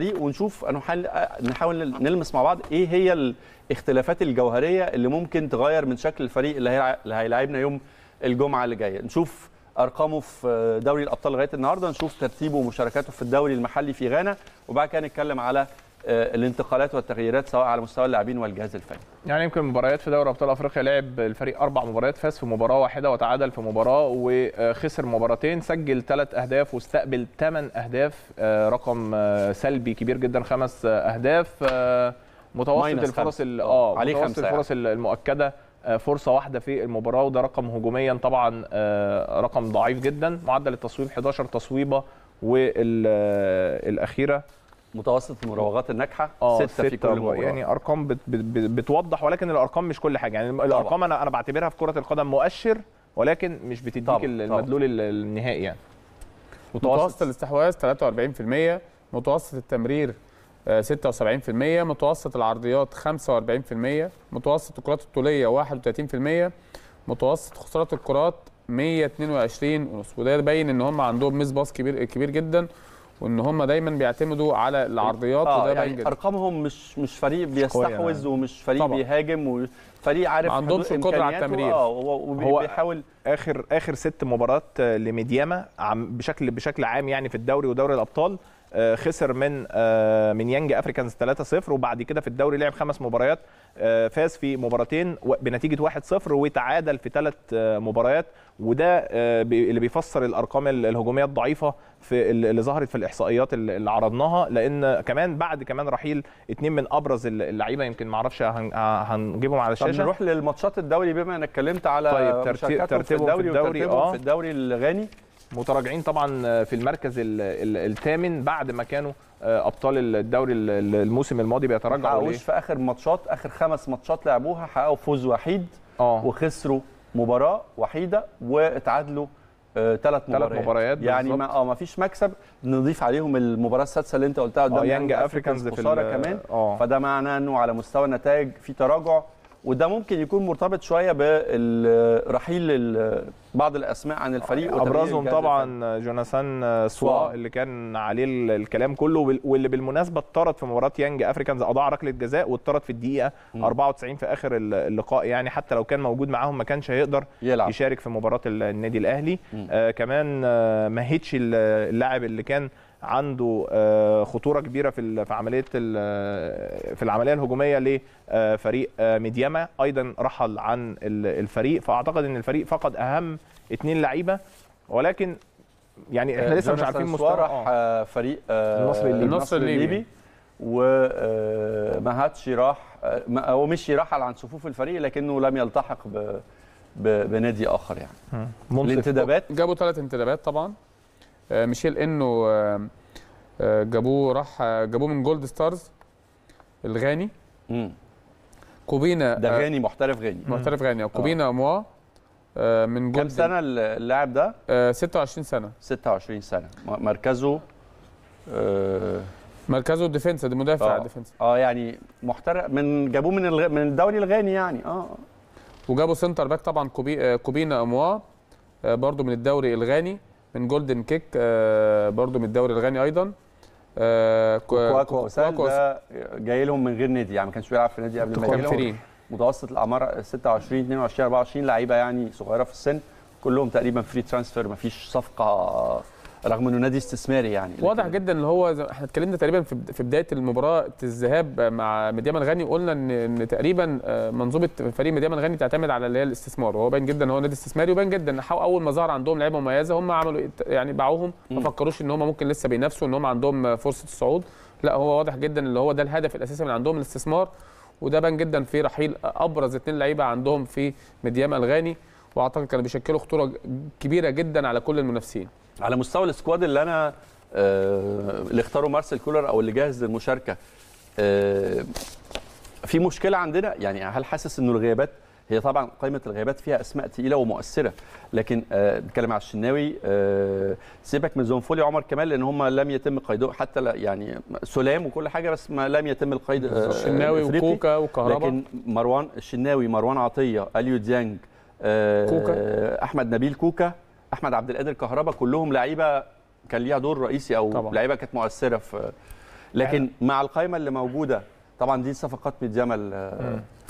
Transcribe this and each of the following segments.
دي ونشوف نحل... نحاول نلمس مع بعض ايه هي الاختلافات الجوهريه اللي ممكن تغير من شكل الفريق اللي, اللي هيلاعبنا يوم الجمعه اللي جايه نشوف ارقامه في دوري الابطال لغايه النهارده نشوف ترتيبه ومشاركاته في الدوري المحلي في غانا وبعد كده نتكلم على آه، الانتقالات والتغييرات سواء على مستوى اللاعبين والجهاز الفني. يعني يمكن مباريات في دوري ابطال افريقيا لعب الفريق اربع مباريات فاز في مباراه واحده وتعادل في مباراه وخسر مباراتين سجل ثلاث اهداف واستقبل ثمان اهداف آه، رقم آه، سلبي كبير جدا خمس اهداف متوسط الفرص اه متوسط الفرص يعني. المؤكده فرصه واحده في المباراه وده رقم هجوميا طبعا رقم ضعيف جدا معدل التصويب 11 تصويبه والاخيره متوسط المراوغات الناجحه 6 آه، في كل مباراه يعني ارقام بت بت بتوضح ولكن الارقام مش كل حاجه يعني الارقام طبعا. انا انا بعتبرها في كره القدم مؤشر ولكن مش بتديك طبعا. المدلول النهائي يعني متوسط, متوسط الاستحواذ 43% متوسط التمرير 76% آه، متوسط العرضيات 45% متوسط الكرات الطوليه 31% متوسط خسارات الكرات 122 ونص وده باين ان هم عندهم ميس باص كبير كبير جدا وان هم دايما بيعتمدوا على العرضيات آه وده يعني ارقامهم مش مش فريق بيستحوذ يعني. ومش فريق طبعا. بيهاجم وفريق عارف ما عندهمش القدره على التمرير اه وبيحاول اخر اخر ست مباريات لميدياما بشكل بشكل عام يعني في الدوري ودوري الابطال آه، خسر من آه، من يانج افريكانز 3-0 وبعد كده في الدوري لعب خمس مباريات آه، فاز في مباراتين بنتيجه 1-0 وتعادل في ثلاث مباريات وده اللي بيفسر الارقام الهجوميه الضعيفه في اللي ظهرت في الاحصائيات اللي عرضناها لان كمان بعد كمان رحيل اتنين من ابرز اللعيبه يمكن ما اعرفش هنجيبهم على الشاشه طب نروح للماتشات الدوري بما انك اتكلمت على طيب ترتيبهم في الدوري, في الدوري, في الدوري, آه في الدوري الغاني متراجعين طبعا في المركز الثامن بعد ما كانوا آه، ابطال الدوري الموسم الماضي بيتراجعوا ما في اخر ماتشات اخر خمس ماتشات لعبوها حققوا فوز وحيد أوه. وخسروا مباراه وحيده واتعادلوا ثلاث آه مباريات, مباريات يعني ما اه ما فيش مكسب نضيف عليهم المباراه السادسه اللي انت قلتها قدام آه، يانج افريكانز في كمان آه. فده معناه انه على مستوى النتائج في تراجع وده ممكن يكون مرتبط شويه برحيل بعض الاسماء عن الفريق آه، ابرزهم طبعا جوناثان سوا اللي كان عليه الكلام كله واللي بالمناسبه اطرد في مباراه يانج افريكانز اضاع ركله جزاء واطرد في الدقيقه 94 في اخر اللقاء يعني حتى لو كان موجود معاهم ما كانش هيقدر يلعب. يشارك في مباراه النادي الاهلي آه كمان آه ما هيتش اللاعب اللي كان عنده آه، خطوره كبيره في في عمليه آه، في العمليه الهجوميه لفريق آه، ميدياما ايضا رحل عن الفريق فاعتقد ان الفريق فقد اهم اثنين لعيبه ولكن يعني احنا لسه مش عارفين مستوى فريق النصر الليبي النصر الليبي ومهاتشي راح هو مشي رحل عن صفوف الفريق لكنه لم يلتحق بنادي اخر يعني الانتدابات جابوا ثلاث انتدابات طبعا آه، ميشيل انه آه، آه، جابوه راح جابوه من جولد ستارز الغاني امم كوبينا ده غاني محترف غاني محترف غاني كوبينا اموا من جولد كم سنه اللاعب ده؟ 26 سنه 26 سنه مركزه مركزه ديفنس ده مدافع آه. ديفنس اه يعني محترف من جابوه من الغ... من الدوري الغاني يعني اه وجابوا سنتر باك طبعا كوبي... كوبينا اموا برضو من الدوري الغاني من جولدن كيك آه، برضو من الدوري الغاني ايضا آه، كواكو كواكو ده جاي لهم من غير نادي يعني ما كانش بيلعب في نادي قبل ما يجي متوسط الاعمار 26 22 24 لعيبه يعني صغيره في السن كلهم تقريبا فري ترانسفير ما فيش صفقه رغم انه نادي استثماري يعني واضح جدا ان هو احنا اتكلمنا تقريبا في بدايه المباراه الذهاب مع مديام الغني وقلنا ان ان تقريبا آه، منظومه فريق مديام الغني تعتمد على اللي هي الاستثمار وهو باين جدا ان هو نادي استثماري وباين جدا ان اول ما ظهر عندهم لعيبه مميزه هم عملوا يعني باعوهم ما فكروش ان هم ممكن لسه بينافسوا ان هم عندهم فرصه الصعود لا هو واضح جدا ان هو ده الهدف الاساسي من عندهم الاستثمار وده بان جدا في رحيل ابرز اثنين لعيبه عندهم في مديام الغاني واعتقد كانوا بيشكلوا خطوره كبيره جدا على كل المنافسين على مستوى السكواد اللي انا آه، اللي اختاروا مارسيل كولر او اللي جاهز للمشاركه آه، في مشكله عندنا يعني هل حاسس انه الغيابات هي طبعا قائمه الغيابات فيها اسماء ثقيله ومؤثره لكن آه، بتكلم على الشناوي سيبك من زونفولي عمر كمال لان هم لم يتم قيدهم حتى يعني سلام وكل حاجه بس ما لم يتم القيد الشناوي وكوكا وكهربا لكن مروان الشناوي مروان عطيه اليو ديانج كوكا احمد نبيل كوكا احمد عبد القادر كهربا كلهم لعيبه كان ليها دور رئيسي او لعيبه كانت مؤثره في لكن يعني مع القائمه اللي موجوده طبعا دي صفقات بيت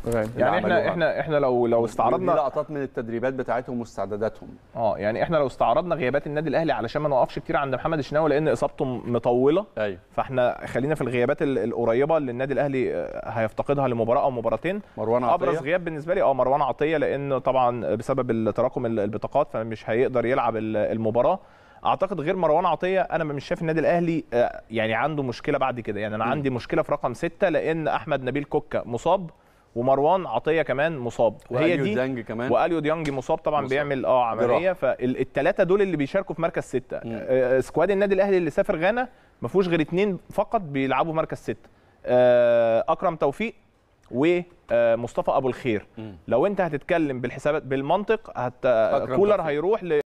يعني احنا احنا احنا لو لو استعرضنا لقطات من التدريبات بتاعتهم واستعداداتهم اه يعني احنا لو استعرضنا غيابات النادي الاهلي علشان ما نوقفش كتير عند محمد الشناوي لان اصابته مطوله ايوه فاحنا خلينا في الغيابات القريبه اللي النادي الاهلي آه، هيفتقدها لمباراه او مباراتين مروان عطيه ابرز غياب بالنسبه لي اه مروان عطيه لان طبعا بسبب تراكم البطاقات فمش هيقدر يلعب المباراه اعتقد غير مروان عطيه انا مش شايف النادي الاهلي آه، يعني عنده مشكله بعد كده يعني انا عندي مشكله في رقم ستة لان احمد نبيل كوكا مصاب ومروان عطيه كمان مصاب وهي دي ديانج كمان واليو ديانج مصاب طبعا مصاب. بيعمل اه عمليه فالثلاثه دول اللي بيشاركوا في مركز سته آه،, آه سكواد النادي الاهلي اللي سافر غانا ما فيهوش غير اثنين فقط بيلعبوا مركز سته آه اكرم توفيق ومصطفى آه، ابو الخير م. لو انت هتتكلم بالحسابات بالمنطق هت... كولر هيروح ل